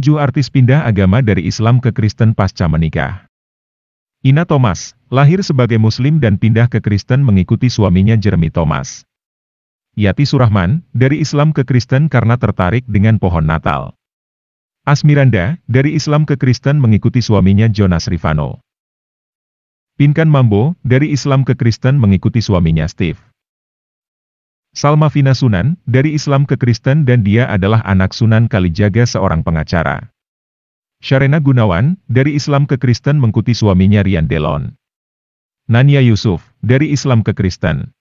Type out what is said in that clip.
7 artis pindah agama dari Islam ke Kristen pasca menikah. Ina Thomas, lahir sebagai Muslim dan pindah ke Kristen mengikuti suaminya Jeremy Thomas. Yati Surahman, dari Islam ke Kristen karena tertarik dengan pohon Natal. Asmiranda, dari Islam ke Kristen mengikuti suaminya Jonas Rivano. Pinkan Mambo, dari Islam ke Kristen mengikuti suaminya Steve. Salma Vina Sunan, dari Islam ke Kristen dan dia adalah anak Sunan Kalijaga seorang pengacara. Sharena Gunawan, dari Islam ke Kristen mengikuti suaminya Rian Delon. Nania Yusuf, dari Islam ke Kristen.